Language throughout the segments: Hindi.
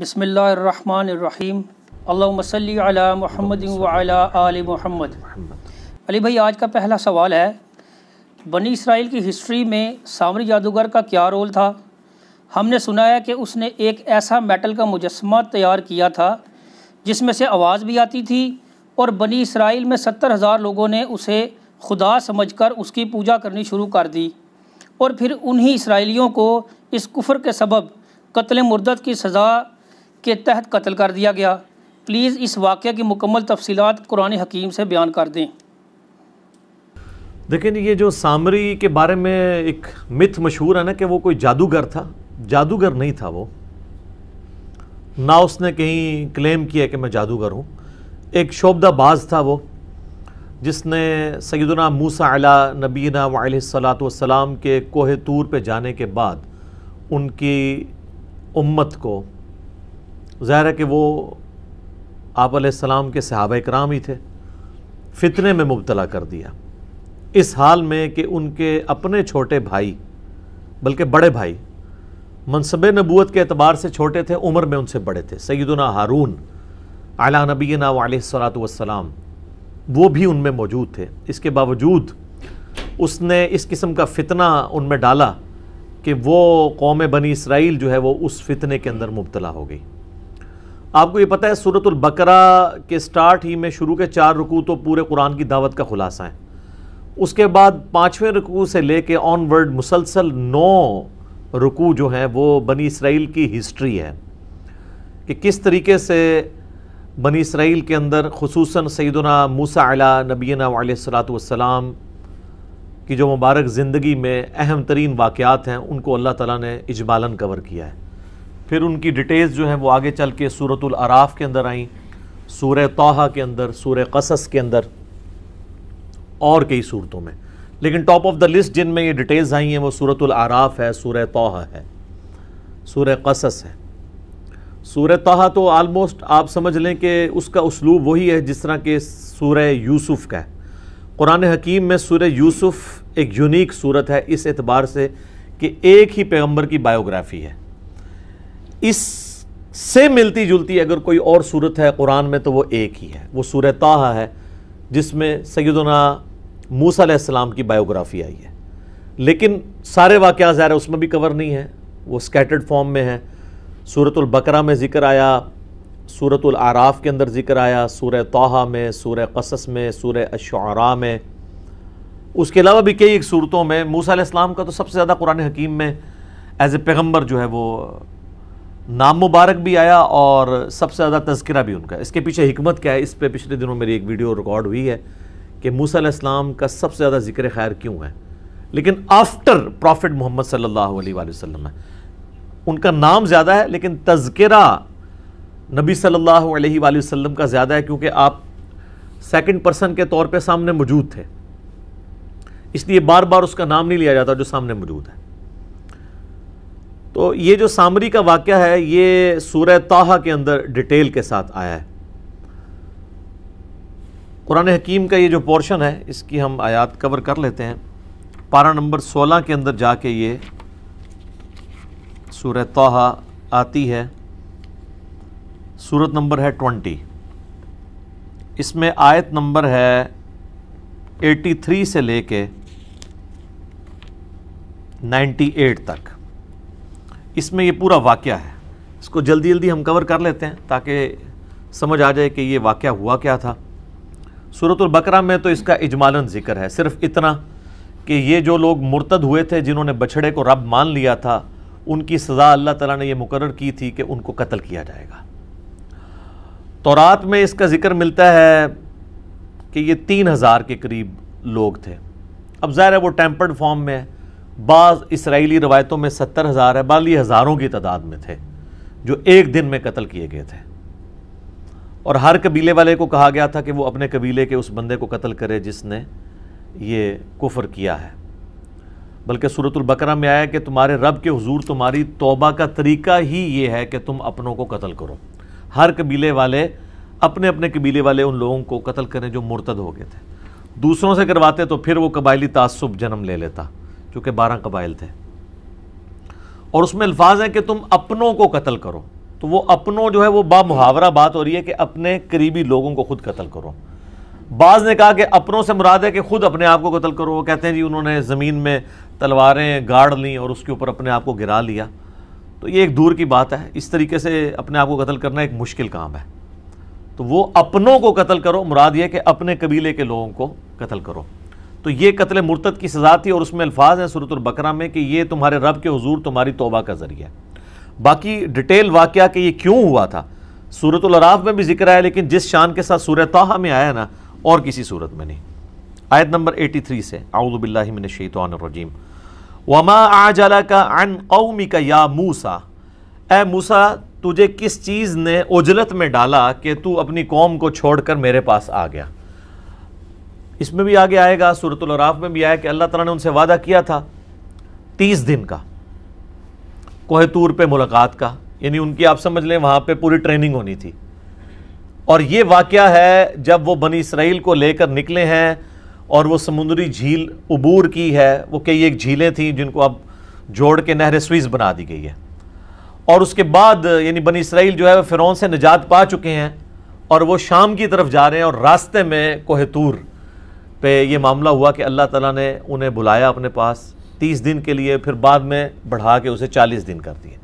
बसमीम अल्लामसली महमद आल महमद अली भाई आज का पहला सवाल है बनी इसराइल की हिस्ट्री में सामरी जादूगर का क्या रोल था हमने सुना है कि उसने एक ऐसा मेटल का मुजस्मा तैयार किया था जिसमें से आवाज़ भी आती थी और बनी इसराइल में सत्तर हज़ार लोगों ने उसे खुदा समझकर उसकी पूजा करनी शुरू कर दी और फिर उन्हीं इसराइलियों को इस कुफर के सबब कत्ल मुर्दत की सज़ा के तहत कत्ल कर दिया गया प्लीज़ इस वाक़ की मुकम्मल तफसीत कुरान हकीम से बयान कर दें देखें ये जो सामरी के बारे में एक मिथ मशहूर है ना कि वो कोई जादूगर था जादूगर नहीं था वो ना उसने कहीं क्लेम किया कि मैं जादूगर हूँ एक शोबदाबाज था वो जिसने सैदना मूसा अला नबीना वालसलाम के कोहे तूर पर जाने के बाद उनकी उम्मत को ज़ाहिर है कि वो आप सलाम के सहाब कराम ही थे फितने में मुबतला कर दिया इस हाल में कि उनके अपने छोटे भाई बल्कि बड़े भाई मनसब नबूत के अतबार से छोटे थे उम्र में उनसे बड़े थे सैदना हारून आला नबीना वालत वसलाम वो भी उनमें मौजूद थे इसके बावजूद उसने इस किस्म का फितना उनमें डाला कि वो कौम बनी इसराइल जो है वो उस फितने के अंदर मुबतला हो गई आपको ये पता है सूरत बकरा के स्टार्ट ही में शुरू के चार रुकू तो पूरे कुरान की दावत का खुलासा है उसके बाद पाँचवें रुकू से ले कर ऑनवर्ड मुसलसल नौ रुकू जो हैं वो बनी इसराइल की हिस्ट्री है कि किस तरीके से बनी इसराइल के अंदर खसूस सईदना मूसा अला नबीना सलातम की जो मुबारक ज़िंदगी में अहम तरीन वाक़ात हैं उनको अल्लाह तला ने इजमालन कवर किया है फिर उनकी डिटेल्स जो हैं वो आगे चल के सूरतुल के अंदर आई सूर तोहा के अंदर सूर कसस के अंदर और कई सूरतों में लेकिन टॉप ऑफ द लिस्ट जिन में ये डिटेल्स आई हैं वो सूरतुल है सूर तोहा है सूर कसस है सूर तोहा तो आलमोस्ट आप समझ लें कि उसका उसलूब वही है जिस तरह के सूर यूसुफ का है कुरान हकीम में सूर यूसुफ एक यूनिक सूरत है इस एतबार से कि एक ही पैगम्बर की बायोग्राफ़ी है इससे मिलती जुलती अगर कोई और सूरत है कुरान में तो वो एक ही है वो सूर ताहा है जिसमें सैदना मूसम की बायोग्राफी आई है लेकिन सारे वाक़ ज़ाहिर उसमें भी कवर नहीं है वो स्कैटर्ड फॉर्म में है सूरतुल्बकरा में ज़िक्र आया सूरतुल आराफ के अंदर ज़िक्र आया सूर तोहा में सूर कसस में सूर अशारा में उसके अलावा भी कई एक सूरतों में मूसा इस्लाम का तो सबसे ज़्यादा कुरान हकीम में एज़ ए पैगम्बर जो है वो नाम मुबारक भी आया और सबसे ज़्यादा तस्करा भी उनका इसके पीछे हमत क्या है इस पर पिछले दिनों मेरी एक वीडियो रिकॉर्ड हुई है कि मूसम का सबसे ज़्यादा जिक्र खैर क्यों है लेकिन आफ्टर प्रॉफिट मोहम्मद सल्लल्लाहु अलैहि वसल्लम है उनका नाम ज़्यादा है लेकिन तस्करा नबी सल्लल्लाहु अलैहि वसल्लम का ज़्यादा है क्योंकि आप सेकेंड पर्सन के तौर पर सामने मौजूद थे इसलिए बार बार उसका नाम नहीं लिया जाता जो सामने मौजूद है तो ये जो सामरी का वाक़ है ये सूर्य ताहा के अंदर डिटेल के साथ आया है कुरान हकीम का ये जो पोर्शन है इसकी हम आयात कवर कर लेते हैं पारा नंबर 16 के अंदर जाके ये सूर्य तोहा आती है सूरत नंबर है 20 इसमें आयत नंबर है 83 से लेके 98 तक इसमें ये पूरा वाक्य है इसको जल्दी जल्दी हम कवर कर लेते हैं ताकि समझ आ जाए कि ये वाक्य हुआ क्या था सूरतुल्बकरा में तो इसका इजमालन ज़िक्र है सिर्फ इतना कि ये जो लोग मुर्तद हुए थे जिन्होंने बछड़े को रब मान लिया था उनकी सज़ा अल्लाह ताला ने यह मुकर की थी कि उनको कत्ल किया जाएगा रात में इसका ज़िक्र मिलता है कि ये तीन हज़ार के करीब लोग थे अब ज़ाहिर है वो टेम्पर्ड फॉर्म में है बाज़ इसराइली रवायतों में सत्तर हज़ार है बाली हज़ारों की तादाद में थे जो एक दिन में कत्ल किए गए थे और हर कबीले वाले को कहा गया था कि वो अपने कबीले के उस बंदे को कत्ल करे जिसने ये कुफर किया है बल्कि सूरतुल्बकरा में आया कि तुम्हारे रब के हुजूर तुम्हारी तौबा का तरीका ही ये है कि तुम अपनों को कत्ल करो हर कबीले वाले अपने अपने कबीले वाले उन लोगों को कत्ल करें जो मुर्तद हो गए थे दूसरों से करवाते तो फिर वो कबायली तसब जन्म ले लेता चूँकि बारह कबाइल थे और उसमें अल्फाज हैं कि तुम अपनों को कत्ल करो तो वो अपनों जो है वो बा मुहावरा बात हो रही है कि अपने करीबी लोगों को खुद कत्ल करो बाज़ ने कहा कि अपनों से मुराद है कि खुद अपने आप को कत्ल करो वो कहते हैं जी उन्होंने ज़मीन में तलवारें गाड़ लीं और उसके ऊपर अपने आप को गिरा लिया तो ये एक दूर की बात है इस तरीके से अपने आप को कत्ल करना एक मुश्किल काम है तो वो अपनों को कत्ल करो मुराद ये कि अपने कबीले के लोगों को कत्ल करो तो ये कत्ल मुरतद की सज़ा थी और उसमें अल्फाज हैं सूरत बकरा में कि ये तुम्हारे रब के हजूर तुम्हारी तोबा का ज़रिया है बाकी डिटेल वाक़ कि ये क्यों हुआ था सूरत अराफ में भी जिक्र आया लेकिन जिस शान के साथ सूरत में आया ना और किसी सूरत में नहीं आयत नंबर 83 से आउदबिल्लिमिनशैतरजीम वमा आ का अन कौमी का या मूसा ए मूसा तुझे किस चीज़ ने उजलत में डाला कि तू अपनी कौम को छोड़कर मेरे पास आ गया इसमें भी आगे आएगा सूरतुल अराफ में भी आया कि अल्लाह ताला ने उनसे वादा किया था तीस दिन का कोहतूर पे मुलाकात का यानी उनकी आप समझ लें वहाँ पे पूरी ट्रेनिंग होनी थी और ये वाक़ है जब वो बनी इसराइल को लेकर निकले हैं और वो समुद्री झील अबूर की है वो कई एक झीलें थी जिनको अब जोड़ के नहर स्वीज बना दी गई है और उसके बाद यानी बनी इसराइल जो है वह फ़िरौन से निजात पा चुके हैं और वो शाम की तरफ जा रहे हैं और रास्ते में कोहतूर पे ये मामला हुआ कि अल्लाह ताला ने उन्हें बुलाया अपने पास तीस दिन के लिए फिर बाद में बढ़ा के उसे चालीस दिन कर दिए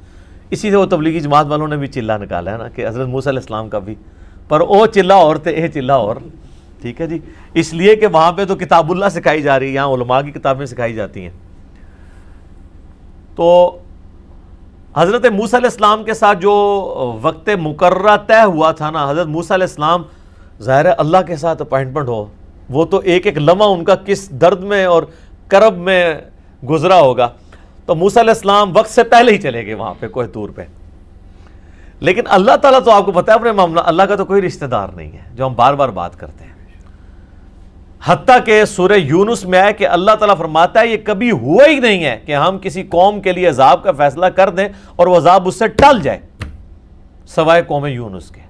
इसी से वो तबलीगी जमात वालों ने भी चिल्ला निकाला है ना कि हज़रत मूसम का भी पर ओ चिल्ला और थे ए चिल्ला और ठीक है जी इसलिए कि वहाँ पे तो किताबुल्ला सिखाई जा रही है यहाँ उलमा की किताबें सिखाई जाती हैं तो हज़रत मूसम के साथ जो वक्त मुकर्रा तय हुआ था ना हज़रत मूसम ज़ाहिर अल्लाह के साथ अपॉइंटमेंट हो वो तो एक एक लम्हा उनका किस दर्द में और करब में गुजरा होगा तो मूसा इस्लाम वक्त से पहले ही चले गए वहां पे कोई दूर पे लेकिन अल्लाह ताला तो आपको पता है अपने मामला अल्लाह का तो कोई रिश्तेदार नहीं है जो हम बार बार बात करते हैं हती के सूर्य यूनुस में आए कि अल्लाह ताला फरमाता है ये कभी हुआ ही नहीं है कि हम किसी कौम के लिए अजाब का फैसला कर दें और वह अजाब उससे टल जाए सवाए कौम यूनुस के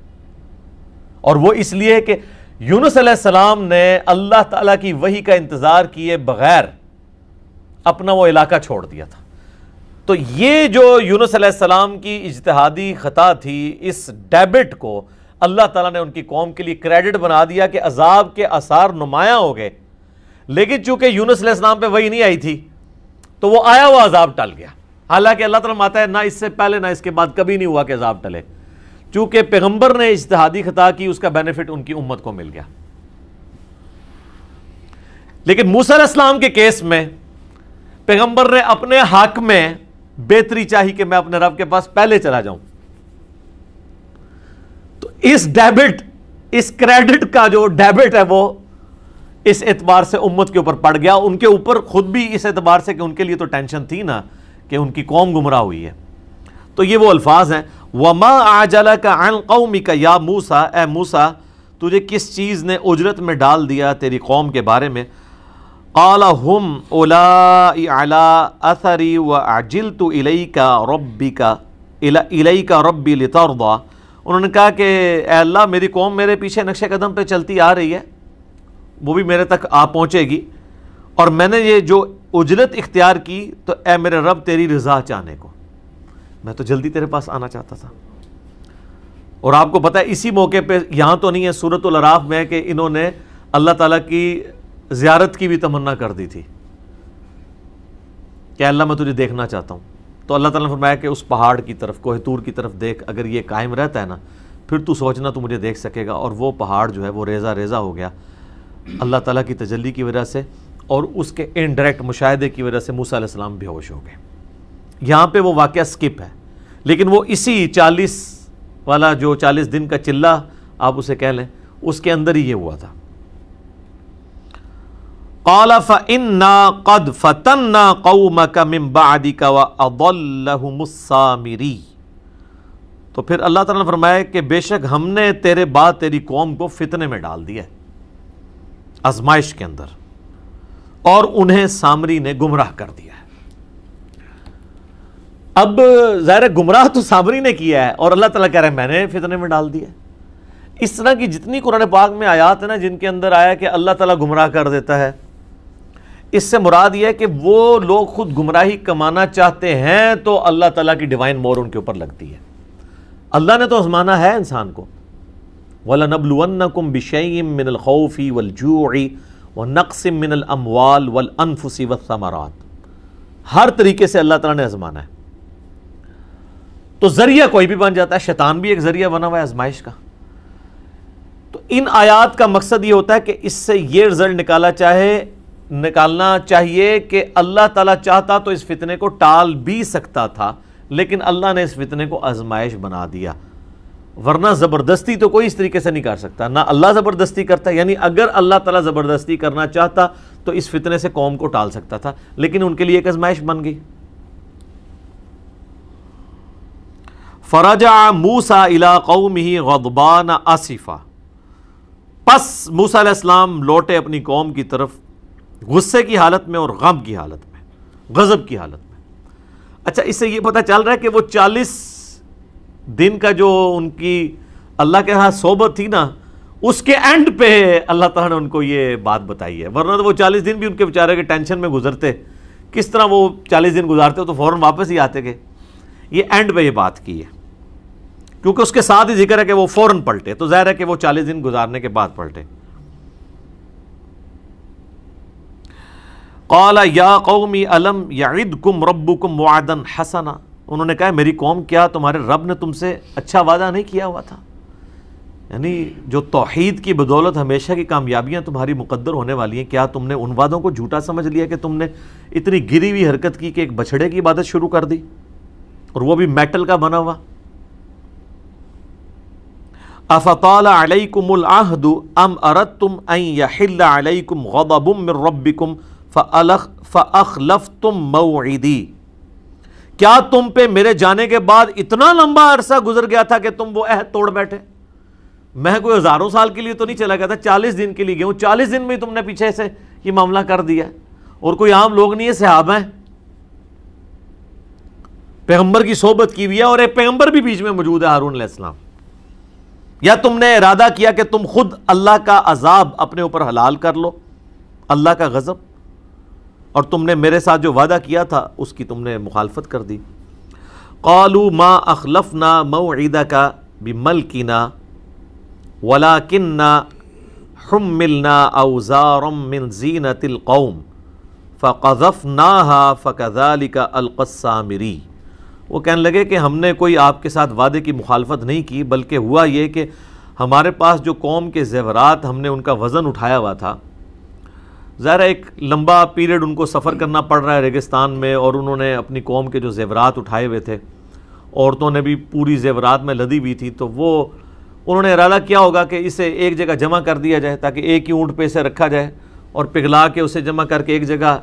और वो इसलिए कि यूनुस सलाम ने अल्लाह ताला की वही का इंतज़ार किए बगैर अपना वो इलाका छोड़ दिया था तो ये जो यूनुस सलाम की इजतहादी ख़ता थी इस डेबिट को अल्लाह ताला ने उनकी कौम के लिए क्रेडिट बना दिया कि अजाब के आसार नुमाया हो गए लेकिन चूंकि यूनुस सलाम पे वही नहीं आई थी तो वो आया हुआ अजाब टल गया हालांकि अल्लाह ताला माता है ना इससे पहले ना इसके बाद कभी नहीं हुआ कि अजाब टले चूंकि पैगंबर ने इश्तहादी खता की उसका बेनिफिट उनकी उम्मत को मिल गया लेकिन मूसलाम के केस में पैगंबर ने अपने हक में बेहतरी चाही कि मैं अपने रब के पास पहले चला जाऊं तो इस डेबिट इस क्रेडिट का जो डेबिट है वो इस एतबार से उम्मत के ऊपर पड़ गया उनके ऊपर खुद भी इस एतबार से कि उनके लिए तो टेंशन थी ना कि उनकी कौम गुमराह हुई है तो ये वो अल्फाज हैं वमा आजला का अन कौमी का या मूसा ए मूसा तुझे किस चीज़ ने उजरत में डाल दिया तेरी कौम के बारे में अला हम ओला अला असरी व आजिल तो इलई का रब्बी का इलई का रब्बी लतरदा उन्होंने कहा कि अल्लाह मेरी कौम मेरे पीछे नक्श कदम पे चलती आ रही है वो भी मेरे तक आ पहुँचेगी और मैंने ये जो उजरत इख्तियार की तो ए मेरे रब तेरी रज़ा चाहने को मैं तो जल्दी तेरे पास आना चाहता था और आपको पता है इसी मौके पे यहाँ तो नहीं है सूरत अराफ में कि इन्होंने अल्लाह ताला की जियारत की भी तमन्ना कर दी थी क्या अल्लाह मैं तुझे देखना चाहता हूँ तो अल्लाह ताला ने फरमाया कि उस पहाड़ की तरफ कोहतूर की तरफ देख अगर ये कायम रहता है ना फिर तू सोचना तू मुझे देख सकेगा और वो पहाड़ जो है वो रेज़ा रेज़ा हो गया अल्लाह ताला की तजली की वजह से और उसके इनडायरेक्ट मुशाहदे की वजह से मूसा बेहोश हो गए यहाँ पे वो वाक़ स्किप है लेकिन वो इसी चालीस वाला जो चालीस दिन का चिल्ला आप उसे कह लें उसके अंदर ही ये हुआ था कौला फ़न्ना कद तो फिर अल्लाह ताला ने फरमाया कि बेशक हमने तेरे बाद तेरी कौम को फितने में डाल दिया आजमाइश के अंदर और उन्हें सामरी ने गुमराह कर दिया है अब ज़ाहिर गुमराह तो साबरी ने किया है और अल्लाह ताला कह रहे हैं मैंने फितने में डाल दिया इस तरह की जितनी कुरान पाक में आयात है ना जिनके अंदर आया कि अल्लाह ताला गुमराह कर देता है इससे मुराद यह है कि वो लोग खुद गुमराही कमाना चाहते हैं तो अल्लाह ताला की डिवाइन मोर उनके ऊपर लगती है अल्लाह ने तो आजमाना है इंसान को वला नबलवन कुम बिशम वल वलजूड़ी व नक्सम मिनल अमवाल वल अनफुसी वसमारात हर तरीके से अल्लाह ताला ने आजमाना है तो जरिया कोई भी बन जाता है शैतान भी एक जरिया बना हुआ है आजमाइश का तो इन आयात का मकसद यह होता है कि इससे यह रिजल्ट निकाला चाहे निकालना चाहिए कि अल्लाह ताला चाहता तो इस फितने को टाल भी सकता था लेकिन अल्लाह ने इस फितने को आजमाइश बना दिया वरना ज़बरदस्ती तो कोई इस तरीके से नहीं कर सकता ना अल्लाह ज़बरदस्ती करता यानी अगर अल्लाह ताला ज़बरदस्ती करना चाहता तो इस फितने से कौम को टाल सकता था लेकिन उनके लिए एक आजमाइश बन गई फराजा मूसा इला कौम ही गदबान आसिफ़ा पस मूसा इस्लाम लौटे अपनी कौम की तरफ गुस्से की हालत में और गम की हालत में गज़ब की हालत में अच्छा इससे ये पता चल रहा है कि वो चालीस दिन का जो उनकी अल्लाह के यहाँ सोबत थी ना उसके एंड पे अल्लाह ताला ने उनको ये बात बताई है वरना तो वो चालीस दिन भी उनके बेचारे के टेंशन में गुजरते किस तरह वो चालीस दिन गुजारते तो फ़ौर वापस ही आते गए ये एंड पे ये बात की है क्योंकि उसके साथ ही जिक्र है कि वो फौरन पलटे तो जाहिर है कि वो चालीस दिन गुजारने के बाद पलटे कौला या कौमी अलम याद कुम रब्बू कुम मुआदन हसना उन्होंने कहा मेरी कौम क्या तुम्हारे रब ने तुमसे अच्छा वादा नहीं किया हुआ था यानी जो तोहहीद की बदौलत हमेशा की कामयाबियां तुम्हारी मुकद्दर होने वाली हैं क्या तुमने उन वादों को झूठा समझ लिया कि तुमने इतनी गिरी हुई हरकत की कि एक बछड़े की इबादत शुरू कर दी और वो भी मेटल का बना हुआ अफ़तौल अलैकुमदु अम अरत तुम अहिल्लाकुम गदबुम रब्बिकुम फ़लफ़ तुम मऊदी क्या तुम पे मेरे जाने के बाद इतना लंबा अरसा गुजर गया था कि तुम वो अहद तोड़ बैठे मैं कोई हज़ारों साल के लिए तो नहीं चला गया था चालीस दिन के लिए गया हूँ चालीस दिन में तुमने पीछे से ये मामला कर दिया और कोई आम लोग नहीं है सहाब हैं पैगम्बर की सोबत की हुई है और एक पैगम्बर भी बीच में मौजूद है हारून इस्लाम या तुमने इरादा किया कि तुम खुद अल्लाह का अजाब अपने ऊपर हलाल कर लो अल्लाह का गज़ब और तुमने मेरे साथ जो वादा किया था उसकी तुमने मुखालफत कर दी कौलू माँ अखलफ ना मईदा का बिमल की ना वला किन्ना हम मिलना अवज़ारम तिल कौम फ़क़फ़ ना हा फ़कज़ालिका अलक़सामरी वो कहने लगे कि हमने कोई आपके साथ वादे की मुखालफत नहीं की बल्कि हुआ ये कि हमारे पास जो कौम के जेवरात हमने उनका वज़न उठाया हुआ था ज़ाहिर एक लंबा पीरियड उनको सफ़र करना पड़ रहा है रेगिस्तान में और उन्होंने अपनी कौम के जो जेवरात उठाए हुए थे औरतों ने भी पूरी जेवरात में लदी हुई थी तो वो उन्होंने इरादा किया होगा कि इसे एक जगह जमा कर दिया जाए ताकि एक ही ऊँट पे इसे रखा जाए और पिघला के उसे जमा करके एक जगह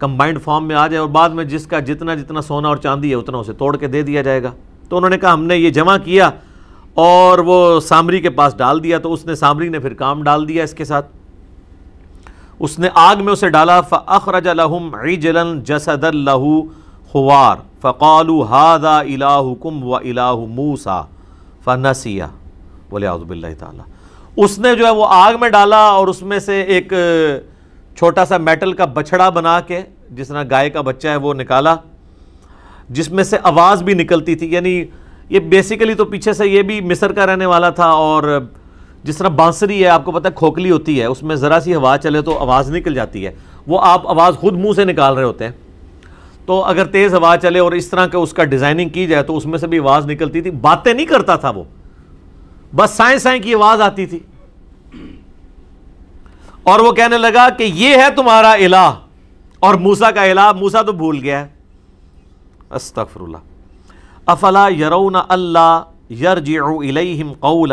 कंबाइंड फॉर्म में आ जाए और बाद में जिसका जितना जितना सोना और चांदी है उतना उसे तोड़ के दे दिया जाएगा तो उन्होंने कहा हमने ये जमा किया और वो सामरी के पास डाल दिया तो उसने सामरी ने फिर काम डाल दिया इसके साथ उसने आग में उसे डाला फ फ़खरज जलन जसद लहू खुवार फ़ालू हादा इलाकुम व इलाहु मूसा फ नसिया बोले आजबिल्ला उसने जो है वो आग में डाला और उसमें से एक छोटा सा मेटल का बछड़ा बना के जिस तरह गाय का बच्चा है वो निकाला जिसमें से आवाज़ भी निकलती थी यानी ये बेसिकली तो पीछे से ये भी मिसर का रहने वाला था और जिस तरह बांसुरी है आपको पता है खोखली होती है उसमें ज़रा सी हवा चले तो आवाज़ निकल जाती है वो आप आवाज़ खुद मुंह से निकाल रहे होते हैं तो अगर तेज़ हवा चले और इस तरह का उसका डिज़ाइनिंग की जाए तो उसमें से भी आवाज़ निकलती थी बातें नहीं करता था वो बस साए साए की आवाज़ आती थी और वो कहने लगा कि ये है तुम्हारा इलाह और मूसा का इला मूसा तो भूल गया है अस्तफरुल्ला अफला यरौन अल्लाह यरजिम कौल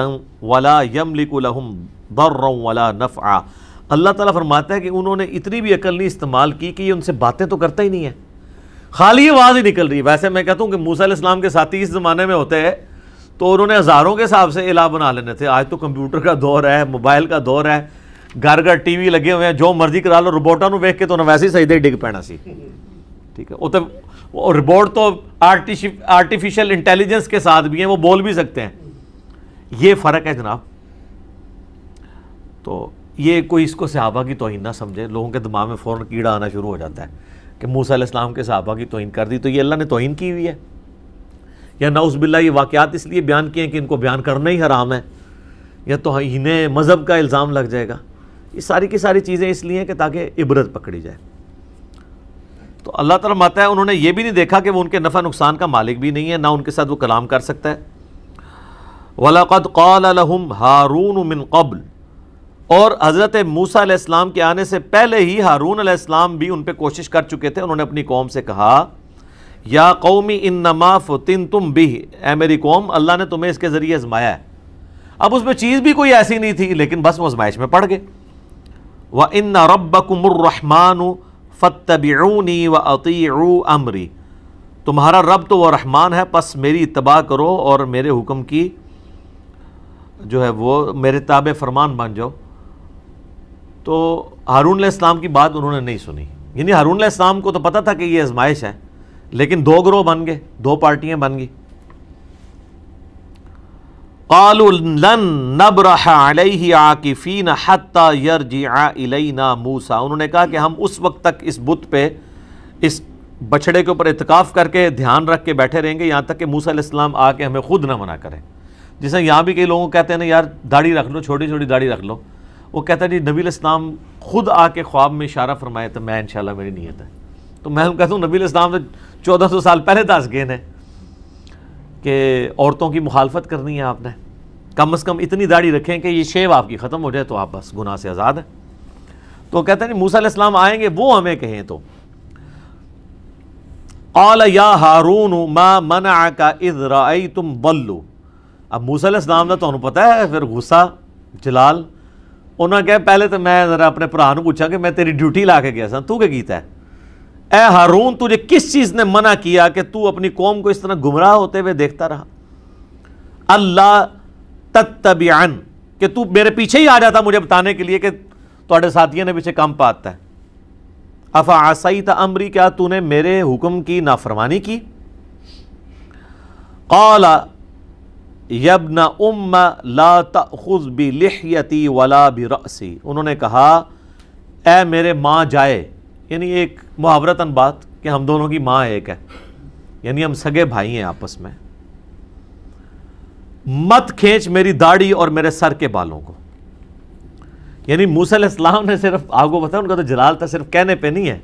वला यमलिकुलहम दर्र वला नफ़ा अल्लाह ताला फरमाता है कि उन्होंने इतनी भी अकल नहीं इस्तेमाल की कि ये उनसे बातें तो करता ही नहीं है खाली आवाज़ ही निकल रही है वैसे मैं कहता हूँ कि मूसा इस्लाम के साथी इस ज़माने में होते हैं तो उन्होंने हज़ारों के हिसाब से इला बना लेने थे आज तो कंप्यूटर का दौर है मोबाइल का दौर है घर घर टी वी लगे हुए हैं जो मर्जी करा लो रिबोटा वेख के तो उन्हें वैसे ही सही दे डिग पैना सी ठीक है वो तो रिबोट तो आर्टिफिशियल इंटेलिजेंस के साथ भी हैं वो बोल भी सकते हैं ये फ़र्क है जनाब तो ये कोई इसको सहाबा की तोहन ना समझे लोगों के दिमाग में फ़ौरन कीड़ा आना शुरू हो जाता है कि मूसा इस्लाम के सहाबा की तोहन कर दी तो ये अल्लाह ने तोहन की हुई है या नाउस बिल्ला ये वाक़ात इसलिए बयान किए हैं कि इनको बयान करना ही हराम है या तो इन्हें मज़हब का इल्ज़ाम लग जाएगा ये सारी की सारी चीज़ें इसलिए कि ताकि इबरत पकड़ी जाए तो अल्लाह ताला माता है उन्होंने ये भी नहीं देखा कि वो उनके नफ़ा नुकसान का मालिक भी नहीं है ना उनके साथ वो कलाम कर सकता है वलाक़द कम हारून मिन कबल और हज़रत मूसा अलैहिस्सलाम के आने से पहले ही हारून अलैहिस्सलाम भी उन पर कोशिश कर चुके थे उन्होंने अपनी कौम से कहा या कौमी इन नमा तिन तुम भी ए मेरी कौम अल्लाह ने तुम्हें इसके ज़रिए आजमाया है अब उसमें चीज़ भी कोई ऐसी नहीं थी लेकिन बस वो आजमाइश में पड़ गए व इन रब्बकुमरहमान फ़तबीनी व अतीऊ अमरी तुम्हारा रब तो वह रहमान है बस मेरी इतबा करो और मेरे हुक्म की जो है वो मेरे ताब फरमान बन जाओ तो हारून इस्लाम की बात उन्होंने नहीं सुनी यानी हारून इस्लाम को तो पता था कि ये आजमाइश है लेकिन दो ग्रोह बन गए दो पार्टियाँ बन गई मूसा उन्होंने कहा कि हम उस वक्त तक इस बुत पे इस बछड़े के ऊपर इतकाफ़ करके ध्यान रख के बैठे रहेंगे यहाँ तक कि मूसा इस्लाम आके हमें ख़ुद ना मना करें जैसे यहाँ भी कई लोगों को कहते हैं ना यार दाढ़ी रख लो छोटी छोटी दाढ़ी रख लो वो कहता है जी नबी इस्लाम ख़ुद आके ख्वाब में इशारा फरमाए तो मैं इन मेरी नीयत है तो मैं उन कहता हूँ नबी इस्लाम तो चौदह सौ साल पहले गए है कि औरतों की मुखालफत करनी है आपने कम अज़ कम इतनी दाढ़ी रखें कि ये शेव आपकी ख़त्म हो जाए तो आप बस गुनाह से आज़ाद हैं तो कहते हैं मूसा इस्लाम आएंगे वो हमें कहें तो आला या हारून मा मना का इजराई तुम बल्लू अब मूसा इस्लाम का तुम्हें पता है फिर गुस्सा जलाल उन्होंने कहा पहले तो मैं जरा अपने भरा पूछा कि मैं तेरी ड्यूटी ला के गया सर तू क्या गीता है ए हारून तुझे किस चीज़ ने मना किया कि तू अपनी कौम को इस तरह गुमराह होते हुए देखता रहा अल्लाह तत्तबियान कि तू मेरे पीछे ही आ जाता मुझे बताने के लिए कि थोड़े साथियों ने पीछे कम पाता है अफा आसाई था अमरी क्या तूने मेरे हुक्म की नाफरमानी की कौला यबना उम ला तुज बी लिहयती वला भी रसी उन्होंने कहा ए मेरे माँ जाए यानी एक मुहावरतन बात कि हम दोनों की माँ एक है यानी हम सगे भाई हैं आपस में मत खींच मेरी दाढ़ी और मेरे सर के बालों को यानी मूसलाम ने सिर्फ आगो बताया उनका तो जलाल था सिर्फ कहने पर नहीं है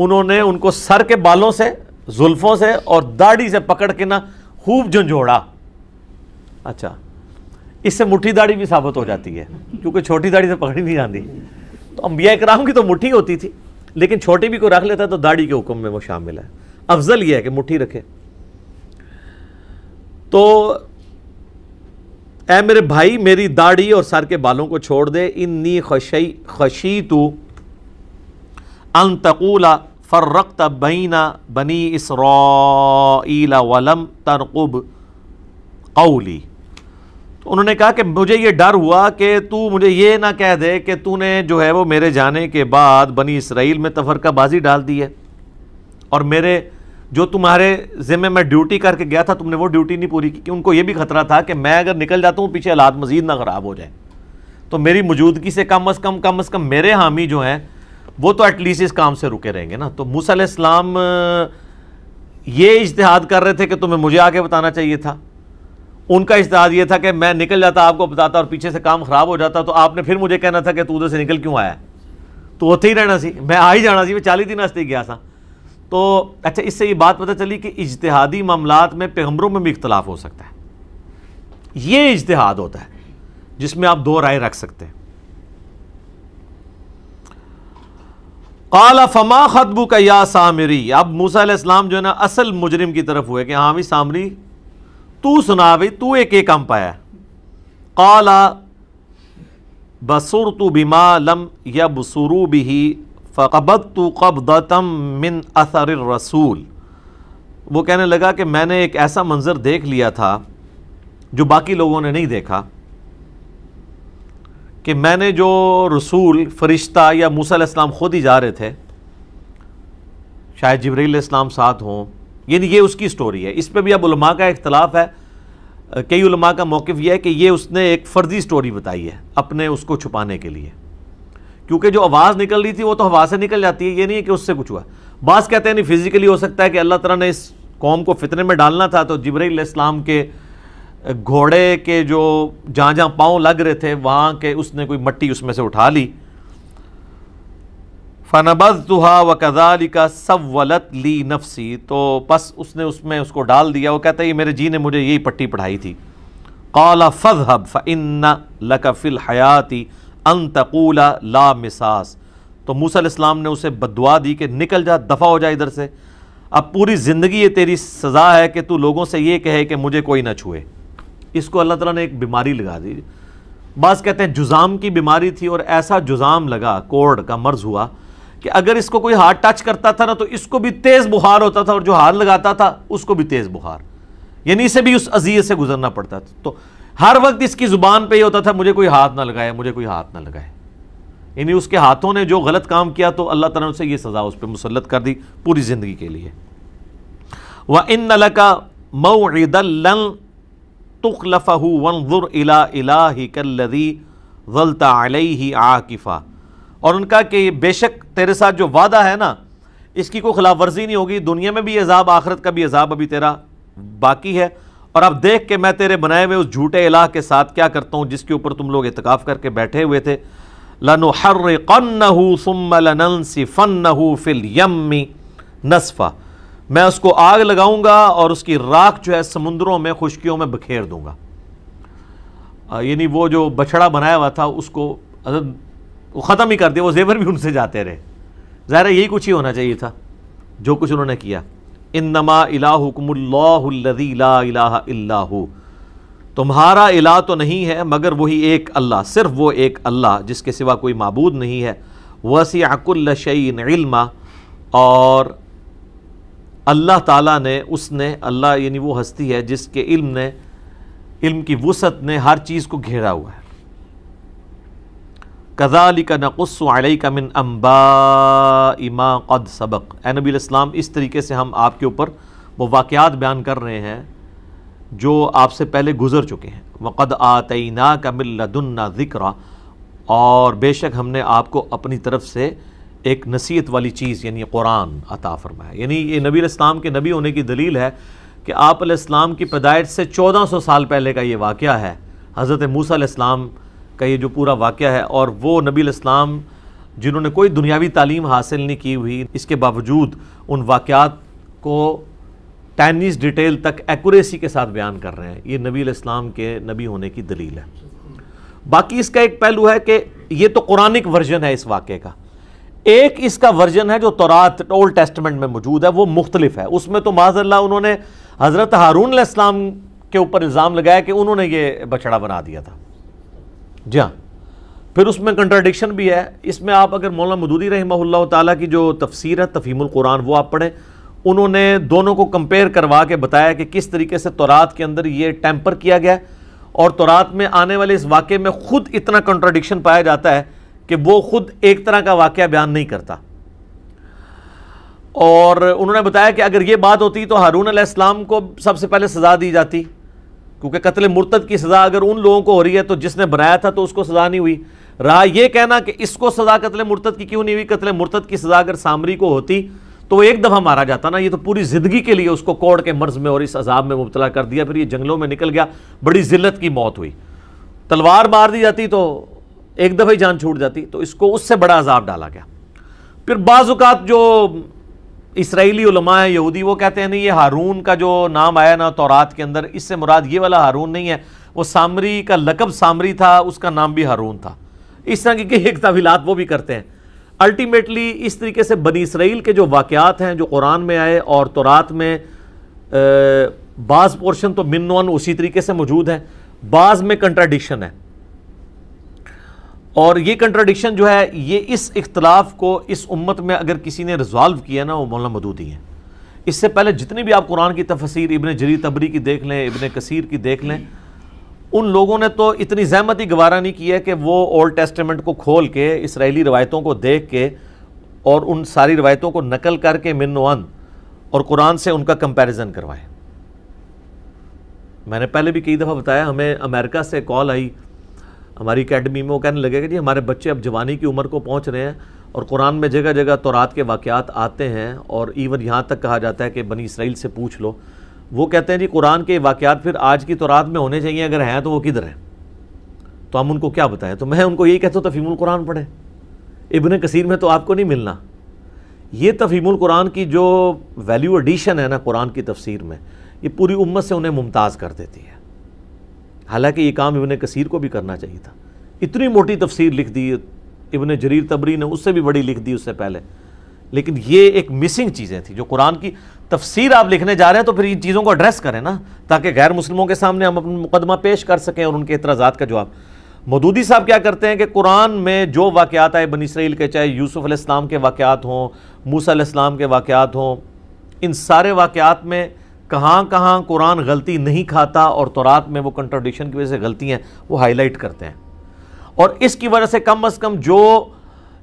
उन्होंने उनको सर के बालों से जुल्फों से और दाढ़ी से पकड़ के ना खूब झुंझोड़ा अच्छा इससे मुठ्ठी दाढ़ी भी साबित हो जाती है क्योंकि छोटी दाढ़ी से पकड़ी नहीं जाती तो अम्बिया कराम की तो मुठ्ठी होती थी लेकिन छोटी भी को रख लेता तो दाढ़ी के हुक्म में वो शामिल है अफजल यह है कि मुठ्ठी रखे तो ए मेरे भाई मेरी दाढ़ी और सर के बालों को छोड़ दे इन्नी खशी खशी तो अन फर फ़र्रक़ बीना बनी इसरा वलम तरकुब कौली तो उन्होंने कहा कि मुझे ये डर हुआ कि तू मुझे ये ना कह दे कि तूने जो है वो मेरे जाने के बाद बनी इसराइल में तफरकाबाजी डाल दी है और मेरे जो तुम्हारे जिम्मे में ड्यूटी करके गया था तुमने वो ड्यूटी नहीं पूरी की कि उनको ये भी खतरा था कि मैं अगर निकल जाता हूँ पीछे हालात मजीद ना ख़राब हो जाए तो मेरी मौजूदगी से कम अज़ कम कम अज़ कम मेरे हामी जो हैं वो तो एटलीस्ट इस काम से रुके रहेंगे ना तो मूसम ये इश्तहाद कर रहे थे कि तुम्हें मुझे आके बताना चाहिए था उनका इश्तहाद ये था कि मैं निकल जाता आपको बताता और पीछे से काम ख़राब हो जाता तो आपने फिर मुझे कहना था कि तू उधर से निकल क्यों आया तो उथे ही रहना सी मैं आ ही जाना सी मैं चालीस दिन वास्ते ही गया था तो अच्छा इससे ये बात पता चली कि इजतहादी मामला में पैगम्बरों में भी इख्तलाफ हो सकता है ये इजतहाद होता है जिसमें आप दो राय रख सकते हैं काला फमा खतबू का या सामरी अब मूसा इस्लाम जो है ना असल मुजरिम की तरफ हुए कि हाँ भाई सामरी तू सुना भाई तू एक एक काम पाया काला बसुर तू बिमा लम या बसुरू भी फ़बत तो कबदतम मिन असर रसूल वो कहने लगा कि मैंने एक ऐसा मंज़र देख लिया था जो बाकी लोगों ने नहीं देखा कि मैंने जो रसूल फरिश्ता या मूसा इस्लाम खुद ही जा रहे थे शायद जबरील इस्लाम साथ हों यानी ये उसकी स्टोरी है इस पर भी अब उलमा का इख्तलाफ है कई उलमा का मौक़ यह है कि ये उसने एक फ़र्जी स्टोरी बताई है अपने उसको छुपाने के लिए क्योंकि जो आवाज़ निकल रही थी वो तो हवा से निकल जाती है ये नहीं है कि उससे कुछ हुआ बास कहते हैं नहीं फिजिकली हो सकता है कि अल्लाह तला ने इस कौम को फितने में डालना था तो जबरील इस्लाम के घोड़े के जो जहाँ जहाँ पाँव लग रहे थे वहाँ के उसने कोई मट्टी उसमें से उठा ली फ़नबज तुहा व कज़ाली का सवलत ली नफसी तो बस उसने उसमें उसको डाल दिया वो कहता है ये मेरे जी ने मुझे यही पट्टी पढ़ाई थी कौला फ़जहब फ़ इन्ना लकफ़िल हयाती अन ला मिसास तो मूसम ने उसे बदुआ दी कि निकल जा दफ़ा हो जाए इधर से अब पूरी ज़िंदगी ये तेरी सज़ा है कि तू लोगों से ये कहे कि मुझे कोई ना छुए इसको अल्लाह ताला ने एक बीमारी लगा दी बाज़ कहते हैं जुज़ाम की बीमारी थी और ऐसा जुज़ाम लगा कोर्ड का मर्ज़ हुआ कि अगर इसको कोई हाथ टच करता था ना तो इसको भी तेज़ बुखार होता था और जो हार लगाता था उसको भी तेज़ बुखार यानी इसे भी उस अजीज से गुजरना पड़ता था तो हर वक्त इसकी ज़ुबान पे ये होता था मुझे कोई हाथ ना लगाए मुझे कोई हाथ ना लगाए यानी उसके हाथों ने जो गलत काम किया तो अल्लाह तला से ये सज़ा उस पर मुसलत कर दी पूरी ज़िंदगी के लिए व इन नल का मऊदल इला आकिफ़ा और उनका कि बेशक तेरे साथ जो वादा है ना इसकी कोई खिलाफ वर्जी नहीं होगी दुनिया में भी अजाब आखरत का भी अजाब अभी तेरा बाकी है और अब देख के मैं तेरे बनाए हुए उस झूठे इलाह के साथ क्या करता हूँ जिसके ऊपर तुम लोग इतकाफ़ करके बैठे हुए थे लनुहर्रनहू फिल यम्मी नसफ़ा मैं उसको आग लगाऊंगा और उसकी राख जो है समुद्रों में खुश्कियों में बखेर दूंगा यानी वो जो बछड़ा बनाया हुआ था उसको ख़त्म ही कर दिया वो जेवर भी उनसे जाते रहे ज़ाहिर यही कुछ ही होना चाहिए था जो कुछ उन्होंने किया इलाहा नमा तुम्हारा इला तो नहीं है मगर वही एक अल्लाह सिर्फ वो एक अल्लाह जिसके सिवा कोई मबूद नहीं है वसी अकुल्ल इल्मा और अल्लाह ताला ने उसने अल्लाह यानी वो हस्ती है जिसके इल्म ने इल्म की वसत ने हर चीज़ को घेरा हुआ है कज़ाली का नकुस्ल का मिन अम्बा इमा कद सबक ए नबी इस्लाम इस तरीके से हम आपके ऊपर वो वाक़ात बयान कर रहे हैं जो आपसे पहले गुजर चुके हैं वक़द आतना का ज़िक्र और बेशक हमने आपको अपनी तरफ से एक नसीहत वाली चीज़ यानी कुरान अता फरमाया यानी ये नबी इस्लाम के नबी होने की दलील है कि आप इस्लाम की पैदाइश से चौदह सौ साल पहले का ये वाक़ है हज़रत मूसा इस्लाम का ये जो पूरा वाक़ है और वो नबी इस्लाम जिन्होंने कोई दुनियावी तालीम हासिल नहीं की हुई इसके बावजूद उन वाक़ात को टैनिस डिटेल तक एक्यूरेसी के साथ बयान कर रहे हैं ये नबी इस्लाम के नबी होने की दलील है बाकी इसका एक पहलू है कि ये तो कुरानिक वर्जन है इस वाक़े का एक इसका वर्जन है जो तौरात ओल्ड टेस्टमेंट में मौजूद है वो मुख्तलिफ है उसमें तो माजल्ला उन्होंने हज़रत हारून इस्लाम के ऊपर इल्ज़ाम लगाया कि उन्होंने ये बछड़ा बना दिया था जी हाँ फिर उसमें कंट्राडिक्शन भी है इसमें आप अगर मौलाना मदूदी रही तला की जो तफसीर है तफीमुल कुरान वो आप पढ़ें उन्होंने दोनों को कंपेयर करवा के बताया कि किस तरीके से तौरात के अंदर ये टैंपर किया गया और तौरात में आने वाले इस वाक़े में ख़ुद इतना कंट्राडिक्शन पाया जाता है कि वो ख़ुद एक तरह का वाक़ बयान नहीं करता और उन्होंने बताया कि अगर ये बात होती तो हारून अलैहिस्सलाम को सबसे पहले सज़ा दी जाती क्योंकि कत्ल मुरत की सज़ा अगर उन लोगों को हो रही है तो जिसने बनाया था तो उसको सज़ा नहीं हुई रहा यह कहना कि इसको सज़ा कत्ल मुरत की क्यों नहीं हुई कत्ल मुरत की सज़ा अगर सामरी को होती तो वो एक दफ़ा मारा जाता ना ये तो पूरी ज़िंदगी के लिए उसको कोड़ के मर्ज में और इस अजाब में मुबतला कर दिया फिर ये जंगलों में निकल गया बड़ी जिल्लत की मौत हुई तलवार मार दी जाती तो एक दफ़े ही जान छूट जाती तो इसको उससे बड़ा अजाब डाला गया फिर बाज़ात जो इसराइली है यहूदी वो कहते हैं नहीं ये हारून का जो नाम आया ना तौरात के अंदर इससे मुराद ये वाला हारून नहीं है वो सामरी का लकब सामरी था उसका नाम भी हारून था इस तरह की कई एक तवीलत वो भी करते हैं अल्टीमेटली इस तरीके से बनी इसराइल के जो वाक़ात हैं जो कुरान में आए और तौरात में बाज़ पोर्शन तो मिन उसी तरीके से मौजूद हैं बाज़ में कंट्राडिक्शन है और ये कंट्राडिक्शन जो है ये इस इख्तलाफ को इस उम्मत में अगर किसी ने रिजॉल्व किया ना वो मौलाना मदूदी हैं इससे पहले जितनी भी आप कुरान की तफसीर इबन जरी तबरी की देख लें इबन कसीर की देख लें उन लोगों ने तो इतनी जहमत ही गवारा नहीं की है कि वो ओल्ड टेस्टमेंट को खोल के इसराइली रवायतों को देख के और उन सारी रवायतों को नकल करके मिन वन और कुरान से उनका कंपेरिज़न करवाएं मैंने पहले भी कई दफ़ा बताया हमें अमेरिका से कॉल आई हमारी अकेडमी में वो कहने लगेगा जी हमारे बच्चे अब जवानी की उम्र को पहुँच रहे हैं और कुरान में जगह जगह तो रात के वाक़ात आते हैं और इवन यहाँ तक कहा जाता है कि बनी इसराइल से पूछ लो वो कहते हैं जी कुरान के वाक़ात फिर आज की तो रात में होने चाहिए अगर हैं तो वो किधर हैं तो हम उनको क्या बताएं तो मैं उनको यही कहता हूँ तफीमुल कुरान पढ़ें इबन कसीर में तो आपको नहीं मिलना ये तफीमुल कुरान की जो वैल्यू एडिशन है ना कुरान की तफसीर में ये पूरी उम्मत से उन्हें मुमताज़ कर देती है हालांकि ये काम इबन कसीर को भी करना चाहिए था इतनी मोटी तफसीर लिख दी इबन जरीर तबरी ने उससे भी बड़ी लिख दी उससे पहले लेकिन ये एक मिसिंग चीज़ें थी जो कुरान की तफसीर आप लिखने जा रहे हैं तो फिर इन चीज़ों को एड्रेस करें ना ताकि गैर मुस्लिमों के सामने हम अपना मुकदमा पेश कर सकें और उनके इतराजा का जवाब मदूदी साहब क्या करते हैं कि कुरान में जो वाक़ात आए बनी इसराइल के चाहे यूसुफ अलैहिस्सलाम के वाक़ात हों मूसा अलैहिस्सलाम के वाक़ात हों इन सारे वाक़ात में कहाँ कहाँ कुरान गलती नहीं खाता और तौरात में वो कंट्रोडिक्शन की वजह से गलती हैं वो हाईलाइट करते हैं और इसकी वजह से कम अज़ कम जो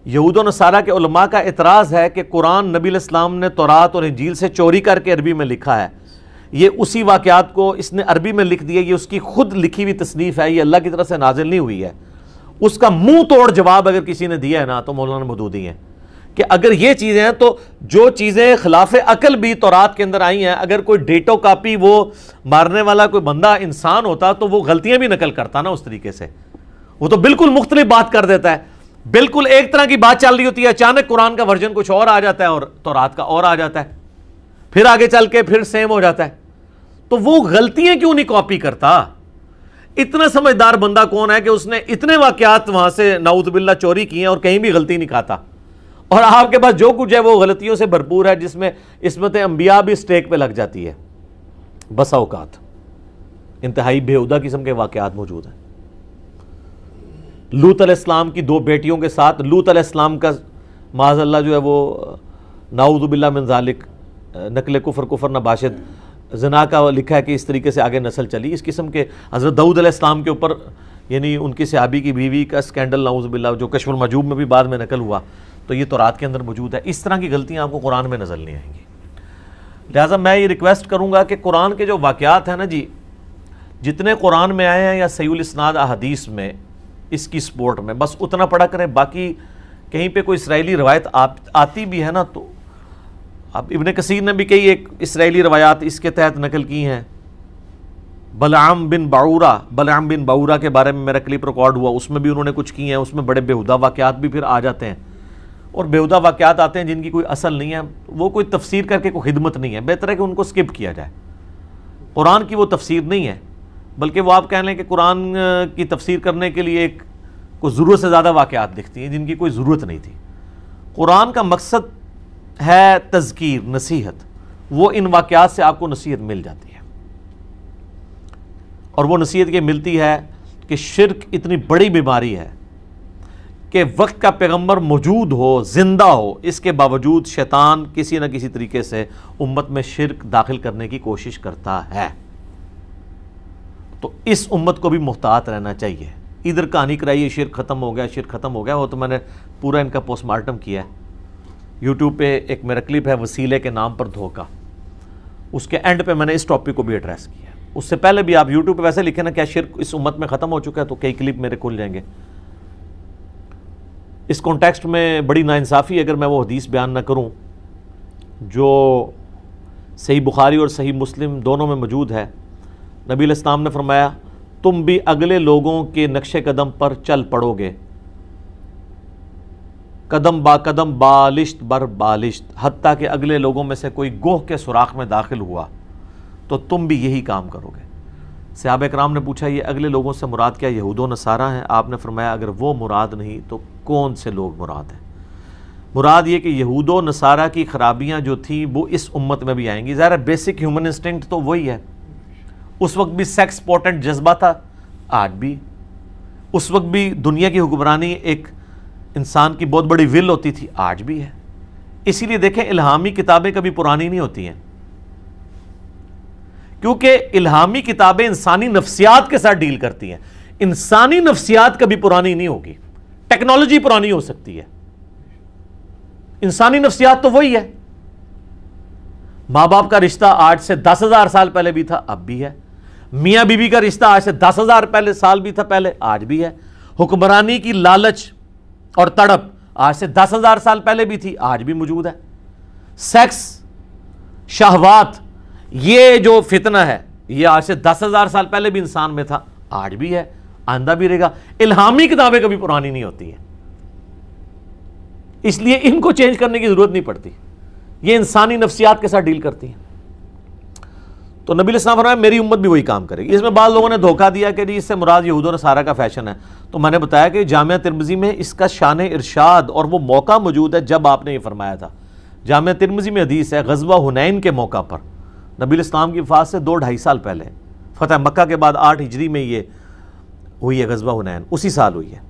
यहूद नसारा के उलमा का एतराज़ है कि कुरान नबी इस्लाम ने तौरात और इंजील से चोरी करके अरबी में लिखा है ये उसी वाक़ात को इसने अरबी में लिख दिया ये उसकी खुद लिखी हुई तसनीफ़ है ये अल्लाह की तरफ से नाजिल नहीं हुई है उसका मुंह तोड़ जवाब अगर किसी ने दिया है ना तो मौलाना मदूदी हैं कि अगर ये चीज़ें हैं तो जो चीज़ें खिलाफ अकल भी रात के अंदर आई हैं अगर कोई डेटो कापी वो मारने वाला कोई बंदा इंसान होता तो वो गलतियां भी नकल करता ना उस तरीके से वो तो बिल्कुल मुख्तलिफ बात कर देता है बिल्कुल एक तरह की बात चल रही होती है अचानक कुरान का वर्जन कुछ और आ जाता है और रात का और आ जाता है फिर आगे चल के फिर सेम हो जाता है तो वो गलतियां क्यों नहीं कॉपी करता इतना समझदार बंदा कौन है कि उसने इतने वाकयात वहां से नाउदबिल्ला चोरी किए और कहीं भी गलती नहीं खाता और आपके पास जो कुछ है वो गलतियों से भरपूर है जिसमें इसमत अम्बिया भी स्टेक पे लग जाती है बसा अवकात इंतहाई बेहुदा किस्म के वाकत मौजूद हैं लूत अलैहिस्सलाम की दो बेटियों के साथ लूत अलैहिस्सलाम का माजल्ला जो है वो नाउदबिल्ला मंजालिक नकल कुफर कुफर नबाशिद जना का लिखा है कि इस तरीके से आगे नस्ल चली इस किस्म के हज़रत दाऊद अलैहिस्सलाम के ऊपर यानी उनकी सहाबी की बीवी का स्कैंडल नाउजबिल्ला जो कश्मीर मजूब में भी बाद में नकल हुआ तो ये तो रात के अंदर मौजूद है इस तरह की गलतियाँ आपको कुरान में नज़र नहीं आएंगी लिहाजा मैं ये रिक्वेस्ट करूँगा कि कुरान के जो वाक़ात हैं ना जी जितने कुरान में आए हैं या सैल इसनाद में इसकी स्पोर्ट में बस उतना पढ़ा करें बाकी कहीं पर कोई इसराइली रवायत आप आती भी है ना तो अब इबन कसीर ने भी कई एक इसराइली रवायात इसके तहत नकल की हैं बलाम बिन बाउरा बलाम बिन बाउरा के बारे में मेरा क्लिप रिकॉर्ड हुआ उसमें भी उन्होंने कुछ किए हैं उसमें बड़े बेहुदा वाक़ात भी फिर आ जाते हैं और बेहुदा वाक़ात आते हैं जिनकी कोई असल नहीं है वो कोई तफसीर करके कोई खिदमत नहीं है बेहतर है कि उनको स्किप किया जाए कुरान की वो तफसीर नहीं है बल्कि वो आप कह लें कि कुरान की तफसीर करने के लिए एक को ज़रूरत से ज़्यादा वाक़ात दिखती हैं जिनकी कोई ज़रूरत नहीं थी कुरान का मकसद है तज़कीर नसीहत वो इन वाक़ात से आपको नसीहत मिल जाती है और वो नसीहत ये मिलती है कि शिरक इतनी बड़ी बीमारी है कि वक्त का पैगंबर मौजूद हो ज़िंदा हो इसके बावजूद शैतान किसी न किसी तरीके से उम्मत में शिरक दाखिल करने की कोशिश करता है तो इस उम्मत को भी मुहतात रहना चाहिए इधर कहानी कराइए शिर ख़त्म हो गया शिर ख़त्म हो गया वो तो मैंने पूरा इनका पोस्टमार्टम किया है यूट्यूब पे एक मेरा क्लिप है वसीले के नाम पर धोखा उसके एंड पे मैंने इस टॉपिक को भी एड्रेस किया उससे पहले भी आप यूट्यूब पे वैसे लिखे ना क्या शिर इस उम्मत में ख़त्म हो चुका है तो कई क्लिप मेरे खुल जाएंगे इस कॉन्टेक्स्ट में बड़ी नाानसाफ़ी अगर मैं वो हदीस बयान ना करूँ जो सही बुखारी और सही मुस्लिम दोनों में मौजूद है नबील इस्लाम ने फरमाया तुम भी अगले लोगों के नक्श कदम पर चल पड़ोगे कदम बा कदम बालिश्त बर बालिश्त हती के अगले लोगों में से कोई गोह के सुराख में दाखिल हुआ तो तुम भी यही काम करोगे सयाब कराम ने पूछा ये अगले लोगों से मुराद क्या यहूदो नसारा हैं आपने फरमाया अगर वो मुराद नहीं तो कौन से लोग मुराद हैं मुराद ये कि यहूद नसारा की खराबियाँ जो थी वो इस उम्मत में भी आएंगी ज़ाहिर बेसिक ह्यूमन इंस्टिंक्ट तो वही है उस वक्त भी सेक्स पोर्टेंट जज्बा था आज भी उस वक्त भी दुनिया की हुक्मरानी एक इंसान की बहुत बड़ी विल होती थी आज भी है इसीलिए देखें इल्हामी किताबें कभी पुरानी नहीं होती हैं क्योंकि इल्हामी किताबें इंसानी नफ्सियात के साथ डील करती हैं इंसानी नफ्सियात कभी पुरानी नहीं होगी टेक्नोलॉजी पुरानी हो सकती है इंसानी नफ्सियात तो वही है मां बाप का रिश्ता आज से दस हजार साल पहले भी था अब भी है मियाँ बीबी का रिश्ता आज से दस हजार पहले साल भी था पहले आज भी है हुक्मरानी की लालच और तड़प आज से दस हजार साल पहले भी थी आज भी मौजूद है सेक्स शहवात ये जो फितना है ये आज से दस हजार साल पहले भी इंसान में था आज भी है आंदा भी रहेगा इल्हामी किताबें कभी पुरानी नहीं होती हैं इसलिए इनको चेंज करने की ज़रूरत नहीं पड़ती ये इंसानी नफसियात के साथ डील करती हैं तो नबी इस्लाम फरमाया मेरी उम्मत भी वही काम करेगी इसमें बाद लोगों ने धोखा दिया कि जी इससे मुराद यहूद और सारा का फैशन है तो मैंने बताया कि जामिया तिरमजी में इसका शान इरशाद और वो मौका मौजूद है जब आपने ये फरमाया था जामिया तिरमजी में हदीस है गजबा हुनैन के मौका पर नबी इस्लाम की फात से दो ढाई साल पहले फतेह मक्का के बाद आठ हिजरी में ये हुई है गजबा हुनैन उसी साल हुई है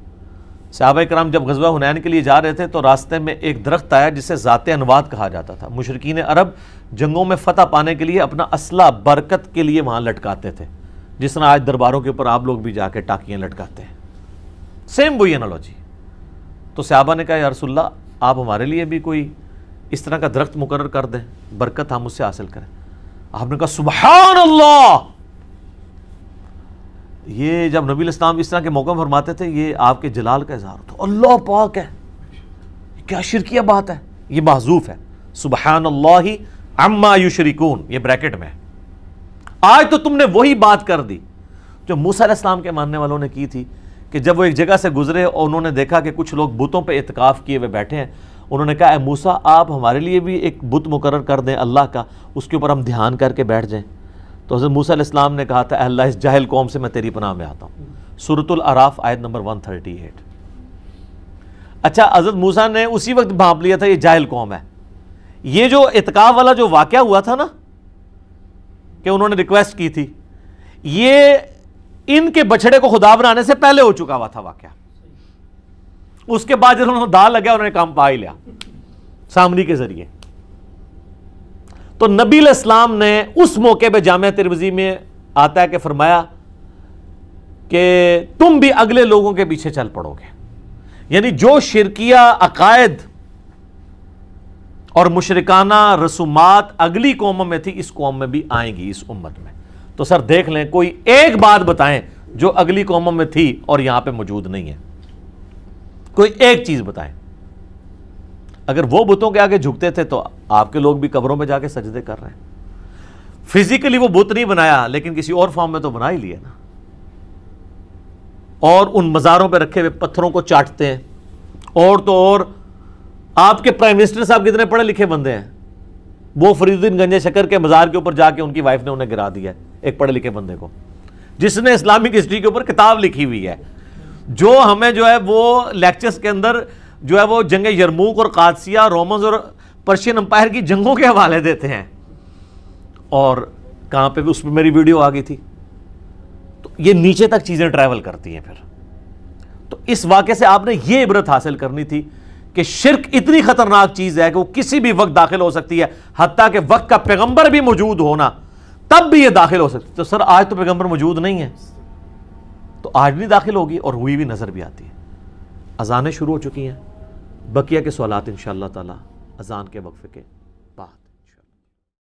सहाबा कराम जब गजबा हुनैन के लिए जा रहे थे तो रास्ते में एक दरख्त आया जिसे ज़ात अनवाद कहा जाता था मशरकिन अरब जंगों में फ़तह पाने के लिए अपना असला बरकत के लिए वहाँ लटकाते थे जिस तरह आज दरबारों के ऊपर आप लोग भी जाके टाकियाँ लटकाते हैं सेम वही एनोलॉजी तो सहाबा ने कहा यारसोल्ला आप हमारे लिए भी कोई इस तरह का दरख्त मुकर कर दें बरकत हम उससे हासिल करें आपने कहा सुबह अल्लाह ये जब नबी इस्लाम इस तरह के मौका फरमाते थे ये आपके जलाल का इजहार होता अल्लाह पाक है क्या शिरकिया बात है ये महजूफ है सुबहान अल्लाह अम्मा शरीकून ये ब्रैकेट में आज तो तुमने वही बात कर दी जो मूसा इस्लाम के मानने वालों ने की थी कि जब वो एक जगह से गुजरे और उन्होंने देखा कि कुछ लोग बुतों पर इतकाफ़ किए हुए बैठे हैं उन्होंने कहा मूसा आप हमारे लिए भी एक बुत मुकर कर दें अल्लाह का उसके ऊपर हम ध्यान करके बैठ जाएँ तो हज़रत मूसा इस्लाम ने कहा था अल्लाह इस जाहिल कौम से मैं तेरी पनाह में आता हूँ सूरतुल आराफ आयत नंबर 138 अच्छा हज़रत मूसा ने उसी वक्त भाप लिया था ये जाहिल कौम है ये जो इतका वाला जो वाक़ हुआ था ना कि उन्होंने रिक्वेस्ट की थी ये इनके बछड़े को खुदा बनाने से पहले हो चुका हुआ था वाक़ उसके बाद जब उन्होंने दाल लगा उन्होंने काम पा ही लिया सामने के ज़रिए तो नबी इस्लाम ने उस मौके पर जाम तिरवजी में आता है कि फरमाया कि तुम भी अगले लोगों के पीछे चल पड़ोगे यानी जो शिरकिया अकायद और मुशरकाना रसूमात अगली कौम में थी इस कौम में भी आएंगी इस उम्मत में तो सर देख लें कोई एक बात बताएं जो अगली कौमों में थी और यहां पे मौजूद नहीं है कोई एक चीज बताएं अगर वो बुतों के आगे झुकते थे तो आपके लोग भी कब्रों में जाके सजदे कर रहे हैं फिजिकली वो बुत नहीं बनाया लेकिन किसी और फॉर्म में तो बना ही लिया ना और उन मज़ारों पे रखे हुए पत्थरों को चाटते हैं और तो और आपके प्राइम मिनिस्टर साहब कितने पढ़े लिखे बंदे हैं वो फरीदुद्दीन गंजे शकर के मज़ार के ऊपर जाके उनकी वाइफ ने उन्हें गिरा दिया एक पढ़े लिखे बंदे को जिसने इस्लामिक हिस्ट्री के ऊपर किताब लिखी हुई है जो हमें जो है वो लेक्चर्स के अंदर जो है वो जंग यरमूक और कादसिया रोमन और पर्शियन अंपायर की जंगों के हवाले देते हैं और कहाँ पे भी उस पर मेरी वीडियो आ गई थी तो ये नीचे तक चीज़ें ट्रैवल करती हैं फिर तो इस वाक्य से आपने ये इबरत हासिल करनी थी कि शिरक इतनी ख़तरनाक चीज़ है कि वो किसी भी वक्त दाखिल हो सकती है हती कि वक्त का पैगम्बर भी मौजूद होना तब भी ये दाखिल हो सकती तो सर आज तो पैगम्बर मौजूद नहीं है तो आज भी दाखिल होगी और हुई भी नज़र भी आती है अजानें शुरू हो चुकी हैं बकिया के सवाल इन शाह तज़ान के वक्फ़े के